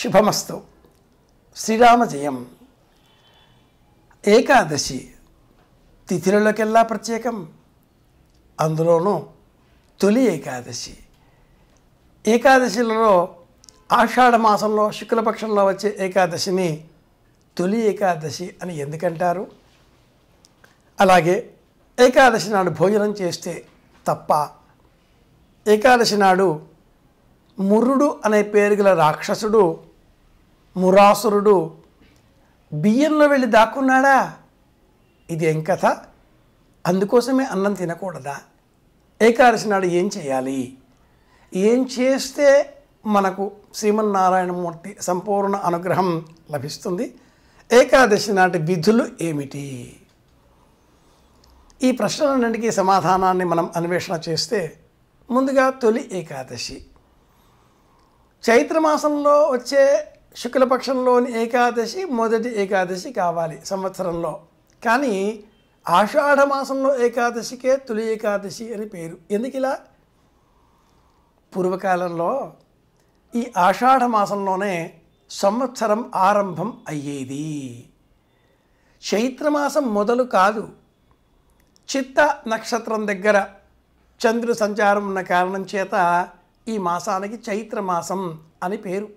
శుభమస్తు శ్రీరామ జయం ఏకాదశి తిథిలలోకెల్లా ప్రత్యేకం అందులోనూ తొలి ఏకాదశి ఏకాదశిలలో ఆషాఢ మాసంలో శుక్లపక్షంలో వచ్చే ఏకాదశిని తొలి ఏకాదశి అని ఎందుకంటారు అలాగే ఏకాదశి నాడు భోజనం చేస్తే తప్ప ఏకాదశి నాడు మురుడు అనే పేరు గల రాక్షసుడు మురాసురుడు బియ్యంలో వెళ్ళి దాక్కున్నాడా ఇది ఏం కథ అందుకోసమే అన్నం తినకూడదా ఏకాదశి నాడు ఏం చేయాలి ఏం చేస్తే మనకు శ్రీమన్నారాయణమూర్తి సంపూర్ణ అనుగ్రహం లభిస్తుంది ఏకాదశి నాటి విధులు ఏమిటి ఈ ప్రశ్నలన్నింటికీ సమాధానాన్ని మనం అన్వేషణ చేస్తే ముందుగా తొలి ఏకాదశి చైత్రమాసంలో వచ్చే శుక్లపక్షంలోని ఏకాదశి మొదటి ఏకాదశి కావాలి సంవత్సరంలో కానీ ఆషాఢమాసంలో ఏకాదశికే తొలి ఏకాదశి అని పేరు ఎందుకు ఇలా పూర్వకాలంలో ఈ ఆషాఢమాసంలోనే సంవత్సరం ఆరంభం అయ్యేది చైత్రమాసం మొదలు కాదు చిత్త నక్షత్రం దగ్గర చంద్రు సంచారం ఉన్న కారణం చేత ఈ మాసానికి చైత్రమాసం అని పేరు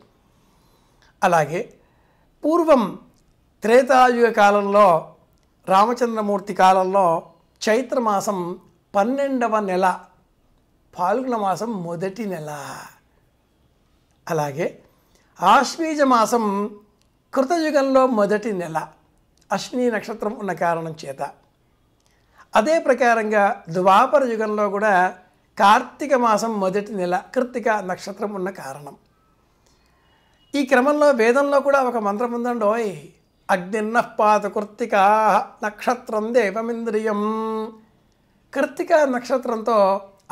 అలాగే పూర్వం త్రేతాయుగ కాలంలో రామచంద్రమూర్తి కాలంలో చైత్రమాసం పన్నెండవ నెల పాల్గొన మాసం మొదటి నెల అలాగే ఆశ్వీజ మాసం కృతయుగంలో మొదటి నెల అశ్విని నక్షత్రం ఉన్న కారణం చేత అదే ప్రకారంగా ద్వాపర యుగంలో కూడా కార్తీక మాసం మొదటి నెల కృత్తిక నక్షత్రం ఉన్న కారణం ఈ క్రమంలో వేదంలో కూడా ఒక మంత్రం ఉందండోయ్ అగ్నిర్నపాత కృత్తికా నక్షత్రం దేవమింద్రియం కృత్తిక నక్షత్రంతో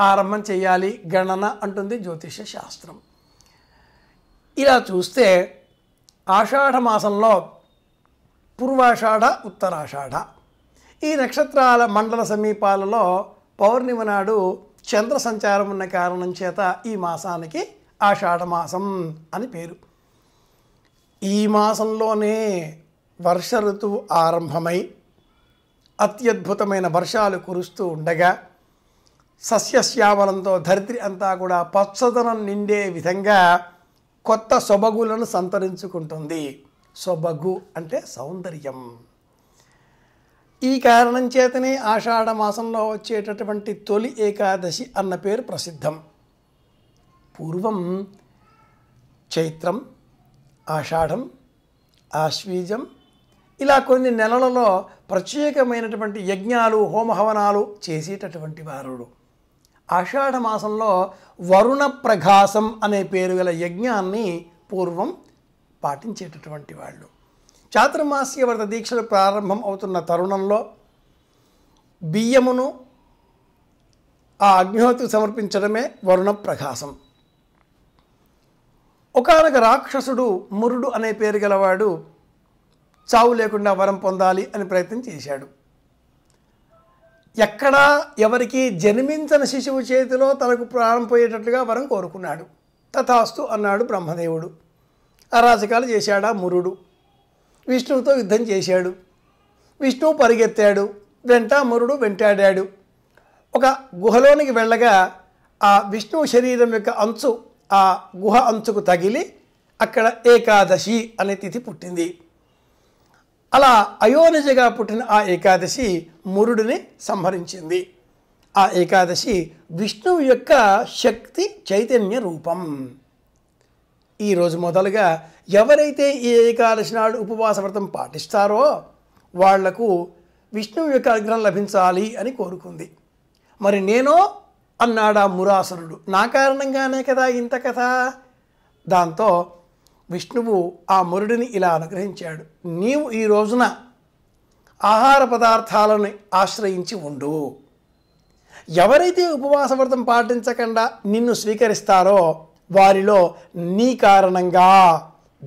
ఆరంభం చేయాలి గణన అంటుంది జ్యోతిష శాస్త్రం ఇలా చూస్తే ఆషాఢ మాసంలో పూర్వాషాఢ ఉత్తరాషాఢ ఈ నక్షత్రాల మండల సమీపాలలో పౌర్ణిమ నాడు చంద్ర సంచారం ఉన్న కారణం చేత ఈ మాసానికి ఆషాఢమాసం అని పేరు ఈ మాసంలోనే వర్ష ఋతువు ఆరంభమై అత్యద్భుతమైన వర్షాలు కురుస్తూ ఉండగా సస్యశ్యామలంతో ధరిత్రి అంతా కూడా పచ్చదనం నిండే విధంగా కొత్త సొబగులను సంతరించుకుంటుంది సొబగు అంటే సౌందర్యం ఈ కారణం చేతనే ఆషాఢ మాసంలో వచ్చేటటువంటి తొలి ఏకాదశి అన్న పేరు ప్రసిద్ధం పూర్వం చైత్రం ఆషాఢం ఆశ్వీజం ఇలా కొన్ని నెలలలో ప్రత్యేకమైనటువంటి యజ్ఞాలు హోమహవనాలు చేసేటటువంటి వారుడు ఆషాఢ మాసంలో వరుణ ప్రఘాసం అనే పేరు గల యజ్ఞాన్ని పూర్వం పాటించేటటువంటి వాళ్ళు చాతుర్మాసీయ వ్రత దీక్షలు ప్రారంభం అవుతున్న తరుణంలో బియ్యమును ఆ అగ్నిహోత్రికి సమర్పించడమే వరుణ ప్రకాశం ఒకనొక రాక్షసుడు మురుడు అనే పేరు గలవాడు చావు లేకుండా వరం పొందాలి అని ప్రయత్నం చేశాడు ఎక్కడా ఎవరికి జన్మించని శిశువు చేతిలో తనకు ప్రారంభమయ్యేటట్లుగా వరం కోరుకున్నాడు తథాస్తు అన్నాడు బ్రహ్మదేవుడు అరాచకాలు చేశాడా మురుడు విష్ణువుతో యుద్ధం చేశాడు విష్ణువు పరిగెత్తాడు వెంటామురుడు వెంటాడాడు ఒక గుహలోనికి వెళ్ళగా ఆ విష్ణువు శరీరం యొక్క అంచు ఆ గుహ అంచుకు తగిలి అక్కడ ఏకాదశి అనే తిథి పుట్టింది అలా అయోనిజగా పుట్టిన ఆ ఏకాదశి మురుడిని సంహరించింది ఆ ఏకాదశి విష్ణువు యొక్క శక్తి చైతన్య రూపం ఈరోజు మొదలుగా ఎవరైతే ఈ ఏకాదశి నాడు ఉపవాస వ్రతం పాటిస్తారో వాళ్లకు విష్ణువు యొక్క అగ్రహం లభించాలి అని కోరుకుంది మరి నేనో అన్నాడా మురాసురుడు నా కారణంగానే కదా ఇంత కథ దాంతో విష్ణువు ఆ మురుడిని ఇలా అనుగ్రహించాడు నీవు ఈ రోజున ఆహార పదార్థాలను ఆశ్రయించి ఉండు ఎవరైతే ఉపవాస వ్రతం పాటించకుండా నిన్ను స్వీకరిస్తారో వారిలో నీ కారణంగా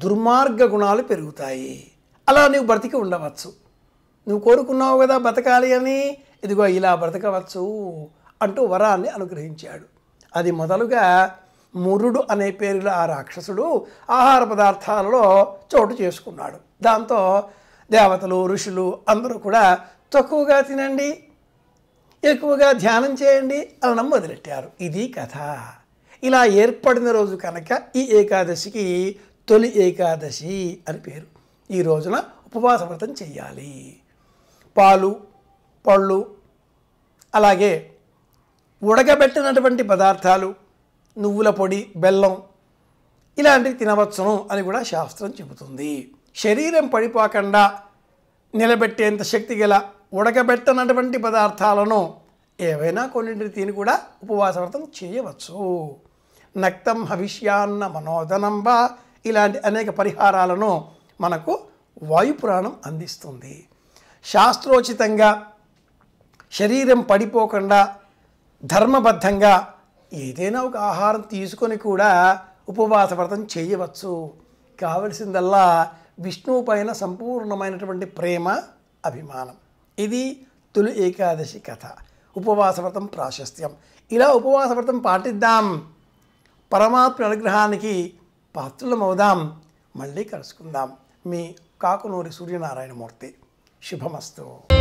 దుర్మార్గ గుణాలు పెరుగుతాయి అలా నువ్వు బ్రతికి ఉండవచ్చు నువ్వు కోరుకున్నావు కదా బ్రతకాలి అని ఇదిగో ఇలా బ్రతకవచ్చు అంటూ వరాన్ని అనుగ్రహించాడు అది మొదలుగా మురుడు అనే పేరులో ఆ రాక్షసుడు ఆహార పదార్థాలలో చోటు చేసుకున్నాడు దాంతో దేవతలు ఋషులు అందరూ కూడా తక్కువగా తినండి ఎక్కువగా ధ్యానం చేయండి అని మొదలెట్టారు ఇది కథ ఇలా ఏర్పడిన రోజు కనుక ఈ ఏకాదశికి తొలి ఏకాదశి అని పేరు ఈ రోజున ఉపవాస వ్రతం చేయాలి పాలు పళ్ళు అలాగే ఉడకబెట్టినటువంటి పదార్థాలు నువ్వుల పొడి బెల్లం ఇలాంటివి తినవచ్చును అని కూడా శాస్త్రం చెబుతుంది శరీరం పడిపోకుండా నిలబెట్టేంత శక్తి గల ఉడకబెట్టనటువంటి పదార్థాలను ఏవైనా కొన్నింటిని తిని కూడా ఉపవాస వ్రతం చేయవచ్చు నక్తం హవిష్యాన్న మనోదనం వా ఇలాంటి అనేక పరిహారాలను మనకు వాయుపురాణం అందిస్తుంది శాస్త్రోచితంగా శరీరం పడిపోకుండా ధర్మబద్ధంగా ఏదైనా ఒక ఆహారం తీసుకొని కూడా ఉపవాస వ్రతం చేయవచ్చు కావలసిందల్లా విష్ణువు పైన సంపూర్ణమైనటువంటి ప్రేమ అభిమానం ఇది తొలి ఏకాదశి కథ ఉపవాస వ్రతం ప్రాశస్త్యం ఇలా ఉపవాస వ్రతం పాటిద్దాం పరమాత్మ అనుగ్రహానికి అవుదాం మళ్ళీ కలుసుకుందాం మీ కాకునూరి సూర్యనారాయణమూర్తి శుభమస్తు